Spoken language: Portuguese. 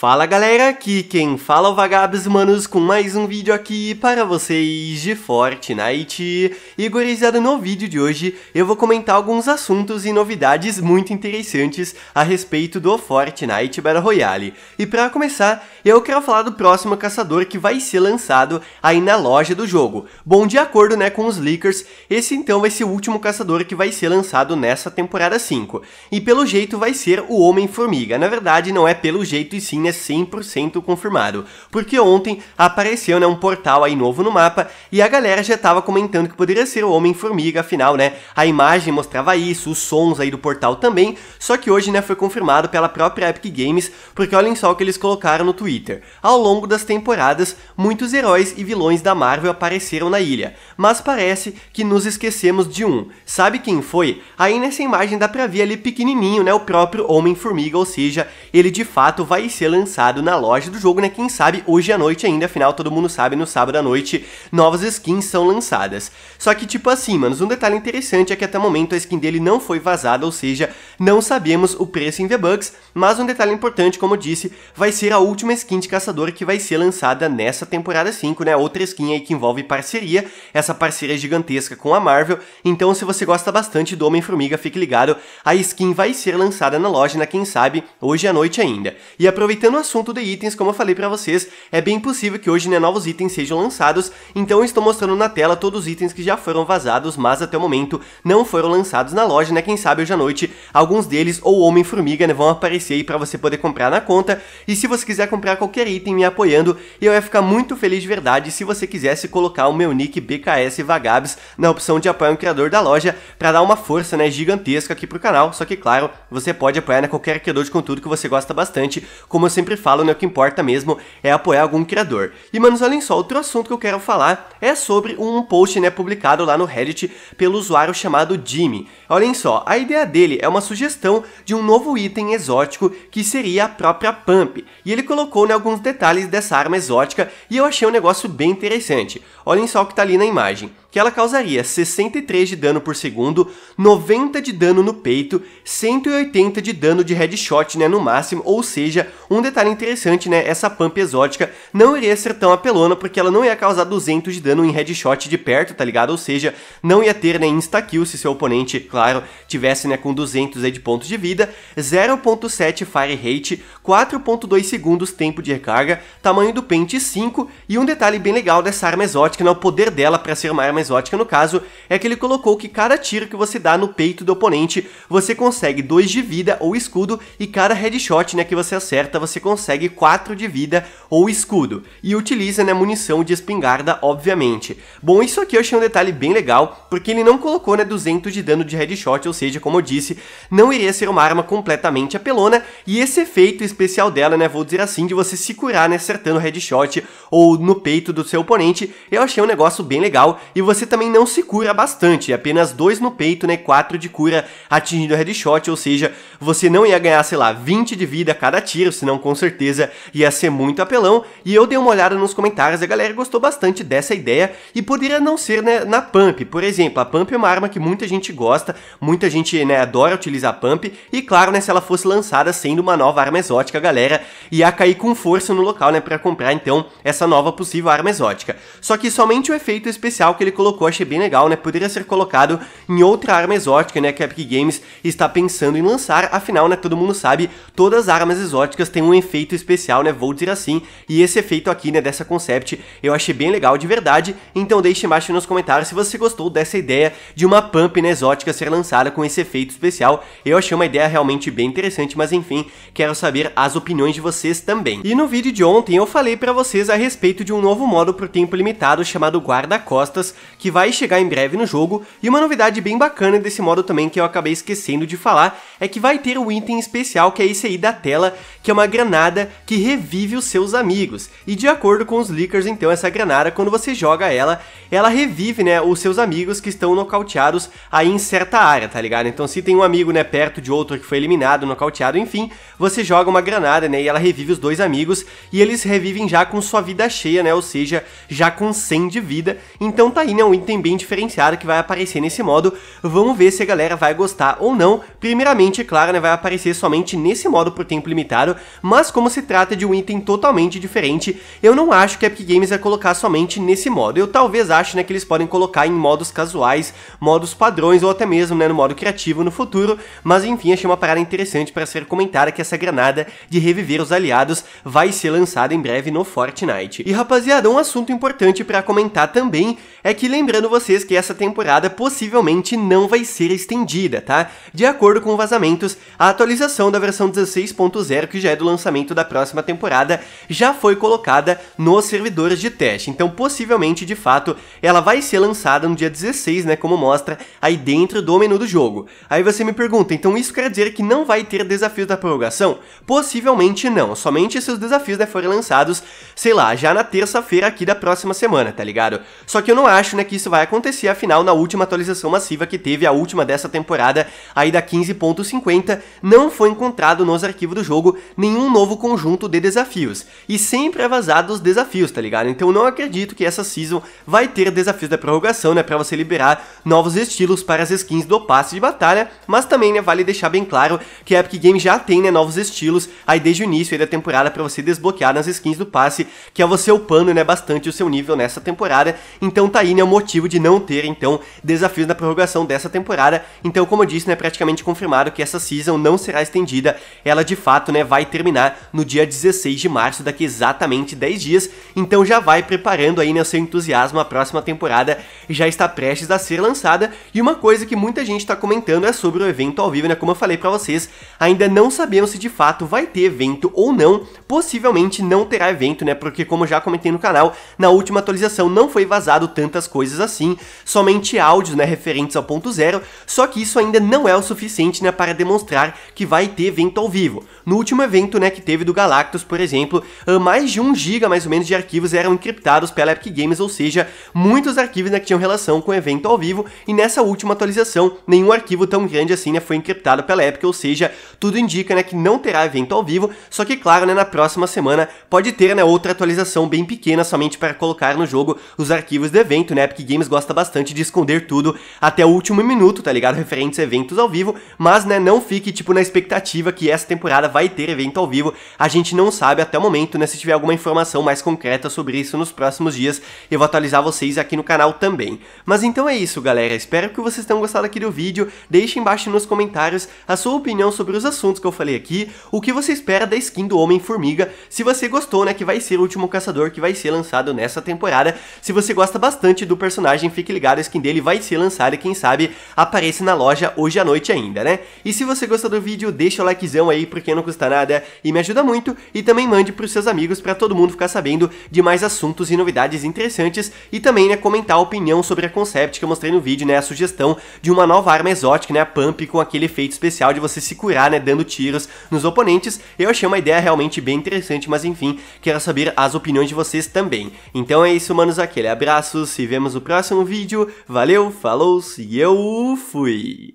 Fala galera, aqui quem fala é o Vagabos Manos com mais um vídeo aqui para vocês de Fortnite. E gurizada, no vídeo de hoje eu vou comentar alguns assuntos e novidades muito interessantes a respeito do Fortnite Battle Royale. E para começar, eu quero falar do próximo caçador que vai ser lançado aí na loja do jogo. Bom, de acordo né, com os leakers, esse então vai ser o último caçador que vai ser lançado nessa temporada 5. E pelo jeito vai ser o Homem-Formiga. Na verdade, não é pelo jeito e sim Ucrânia é 100% confirmado. Porque ontem apareceu né, um portal aí novo no mapa e a galera já estava comentando que poderia ser o Homem-Formiga, afinal, né? A imagem mostrava isso, os sons aí do portal também, só que hoje né, foi confirmado pela própria Epic Games, porque olhem só o que eles colocaram no Twitter. Ao longo das temporadas, muitos heróis e vilões da Marvel apareceram na ilha, mas parece que nos esquecemos de um. Sabe quem foi? Aí nessa imagem dá pra ver ali pequenininho, né, o próprio Homem-Formiga, ou seja, ele de fato vai ser lançado na loja do jogo, né? Quem sabe hoje à noite ainda, afinal todo mundo sabe, no sábado à noite novas skins são lançadas. Só que tipo assim, mano, um detalhe interessante é que até o momento a skin dele não foi vazada, ou seja, não sabemos o preço em V-Bucks, mas um detalhe importante, como disse, vai ser a última skin de caçador que vai ser lançada nessa temporada 5, né? Outra skin aí que envolve parceria, essa parceria gigantesca com a Marvel. Então, se você gosta bastante do Homem-Formiga, fique ligado, a skin vai ser lançada na loja, né? Quem sabe, hoje à noite ainda. E aproveitando no o assunto de itens, como eu falei para vocês, é bem possível que hoje né, novos itens sejam lançados, então eu estou mostrando na tela todos os itens que já foram vazados, mas até o momento não foram lançados na loja, né? Quem sabe hoje à noite alguns deles ou Homem-Formiga né, vão aparecer aí para você poder comprar na conta. E se você quiser comprar qualquer item me apoiando, eu ia ficar muito feliz de verdade se você quisesse colocar o meu nick BKS Vagabs na opção de apoiar um criador da loja para dar uma força né, gigantesca aqui pro canal. Só que claro, você pode apoiar na né, qualquer criador de conteúdo que você gosta bastante, como eu sempre falo, né, o que importa mesmo é apoiar algum criador. E, manos, olhem só, outro assunto que eu quero falar é sobre um post, né, publicado lá no Reddit pelo usuário chamado Jimmy. Olhem só, a ideia dele é uma sugestão de um novo item exótico que seria a própria Pump. E ele colocou, né, alguns detalhes dessa arma exótica e eu achei um negócio bem interessante. Olhem só o que tá ali na imagem que ela causaria 63 de dano por segundo, 90 de dano no peito, 180 de dano de headshot né, no máximo, ou seja, um detalhe interessante, né? Essa pump exótica não iria ser tão apelona porque ela não ia causar 200 de dano em headshot de perto, tá ligado? Ou seja, não ia ter né, insta-kill se seu oponente, claro, tivesse né, com 200 aí, de pontos de vida. 0.7 fire rate, 4.2 segundos tempo de recarga, tamanho do pente 5. E um detalhe bem legal dessa arma exótica, né, o poder dela para ser uma arma exótica no caso, é que ele colocou que cada tiro que você dá no peito do oponente, você consegue 2 de vida ou escudo e cada headshot né, que você acerta, você você consegue 4 de vida ou escudo, e utiliza né, munição de espingarda, obviamente. Bom, isso aqui eu achei um detalhe bem legal, porque ele não colocou né, 200 de dano de headshot, ou seja, como eu disse, não iria ser uma arma completamente apelona, e esse efeito especial dela, né, vou dizer assim, de você se curar né, acertando headshot ou no peito do seu oponente, eu achei um negócio bem legal, e você também não se cura bastante, apenas 2 no peito, né, 4 de cura atingindo headshot, ou seja, você não ia ganhar, sei lá, 20 de vida a cada tiro, se não então, com certeza ia ser muito apelão. E eu dei uma olhada nos comentários, a galera gostou bastante dessa ideia e poderia não ser né, na Pump. Por exemplo, a Pump é uma arma que muita gente gosta, muita gente né, adora utilizar a Pump. E claro, né, se ela fosse lançada sendo uma nova arma exótica, a galera ia cair com força no local né, para comprar então essa nova possível arma exótica. Só que somente o efeito especial que ele colocou achei bem legal, né? Poderia ser colocado em outra arma exótica, né? Que a Epic Games está pensando em lançar. Afinal, né? Todo mundo sabe, todas as armas exóticas têm um um efeito especial, né? Vou dizer assim. E esse efeito aqui, né, dessa concept, eu achei bem legal de verdade. Então deixe embaixo nos comentários se você gostou dessa ideia de uma pump né, exótica ser lançada com esse efeito especial. Eu achei uma ideia realmente bem interessante, mas enfim, quero saber as opiniões de vocês também. E no vídeo de ontem eu falei para vocês a respeito de um novo modo pro tempo limitado chamado guarda-costas, que vai chegar em breve no jogo, e uma novidade bem bacana desse modo também que eu acabei esquecendo de falar, é que vai ter um item especial que é esse aí da tela, que é uma granada que revive os seus amigos. E de acordo com os leakers, então, essa granada, quando você joga ela, ela revive, né, os seus amigos que estão nocauteados aí em certa área, tá ligado? Então, se tem um amigo, né, perto de outro que foi eliminado, nocauteado, enfim, você joga uma granada, né, e ela revive os dois amigos e eles revivem já com sua vida cheia, né, ou seja, já com 100 de vida. Então, tá aí, né, um item bem diferenciado que vai aparecer nesse modo. Vamos ver se a galera vai gostar ou não. Primeiramente, é claro, né, vai aparecer somente nesse modo por tempo limitado, mas como se trata de um item totalmente diferente, eu não acho que a Epic Games vai colocar somente nesse modo. Eu talvez ache né, que eles podem colocar em modos casuais, modos padrões ou até mesmo né, no modo criativo no futuro, mas enfim, achei uma parada interessante para ser comentada que essa granada de reviver os aliados vai ser lançada em breve no Fortnite. E rapaziada, um assunto importante para comentar também é que lembrando vocês que essa temporada possivelmente não vai ser estendida, tá? De acordo com vazamentos, a atualização da versão 16.0 que já é do lançamento lançamento da próxima temporada, já foi colocada nos servidores de teste. Então, possivelmente, de fato, ela vai ser lançada no dia 16, né, como mostra aí dentro do menu do jogo. Aí você me pergunta, então isso quer dizer que não vai ter desafios da prorrogação? Possivelmente não, somente se os desafios né, forem lançados, sei lá, já na terça-feira aqui da próxima semana, tá ligado? Só que eu não acho né, que isso vai acontecer, afinal, na última atualização massiva que teve, a última dessa temporada, aí da 15.50, não foi encontrado nos arquivos do jogo nenhum um novo conjunto de desafios. E sempre é vazado os desafios, tá ligado? Então não acredito que essa season vai ter desafios da prorrogação, né? Pra você liberar novos estilos para as skins do passe de batalha. Mas também, né, vale deixar bem claro que a Epic Games já tem, né, novos estilos aí desde o início aí da temporada para você desbloquear nas skins do passe, que é você upando, né, bastante o seu nível nessa temporada. Então tá aí, né, o motivo de não ter, então, desafios na prorrogação dessa temporada. Então, como eu disse, né, praticamente confirmado que essa season não será estendida. Ela, de fato, né, vai terminar terminar no dia 16 de março, daqui exatamente 10 dias, então já vai preparando aí né, seu entusiasmo, a próxima temporada já está prestes a ser lançada, e uma coisa que muita gente está comentando é sobre o evento ao vivo, né, como eu falei para vocês, ainda não sabemos se de fato vai ter evento ou não, possivelmente não terá evento, né, porque como já comentei no canal, na última atualização não foi vazado tantas coisas assim, somente áudios, né, referentes ao ponto zero, só que isso ainda não é o suficiente, né, para demonstrar que vai ter evento ao vivo. No último evento né, que teve do Galactus, por exemplo, ah, mais de 1 GB mais ou menos de arquivos eram encriptados pela Epic Games, ou seja, muitos arquivos né, que tinham relação com o evento ao vivo, e nessa última atualização, nenhum arquivo tão grande assim né, foi encriptado pela Epic, ou seja, tudo indica né, que não terá evento ao vivo, só que claro, né, na próxima semana pode ter né, outra atualização bem pequena somente para colocar no jogo os arquivos do evento, né, Epic Games gosta bastante de esconder tudo até o último minuto, tá ligado, referentes a eventos ao vivo, mas né, não fique tipo na expectativa que essa temporada vai ter evento ao ao vivo. A gente não sabe até o momento, né? Se tiver alguma informação mais concreta sobre isso nos próximos dias, eu vou atualizar vocês aqui no canal também. Mas então é isso, galera. Espero que vocês tenham gostado aqui do vídeo. Deixe embaixo nos comentários a sua opinião sobre os assuntos que eu falei aqui, o que você espera da skin do Homem-Formiga, se você gostou, né, que vai ser o último caçador que vai ser lançado nessa temporada. Se você gosta bastante do personagem, fique ligado, a skin dele vai ser lançada e quem sabe apareça na loja hoje à noite ainda, né? E se você gostou do vídeo, deixa o likezão aí, porque não custa nada e me ajuda muito, e também mande para os seus amigos para todo mundo ficar sabendo de mais assuntos e novidades interessantes e também né, comentar a opinião sobre a concept que eu mostrei no vídeo, né, a sugestão de uma nova arma exótica, né, a pump com aquele efeito especial de você se curar, né, dando tiros nos oponentes. Eu achei uma ideia realmente bem interessante, mas enfim, quero saber as opiniões de vocês também. Então é isso, manos, aquele abraço, se vemos no próximo vídeo. Valeu, falou, e eu fui.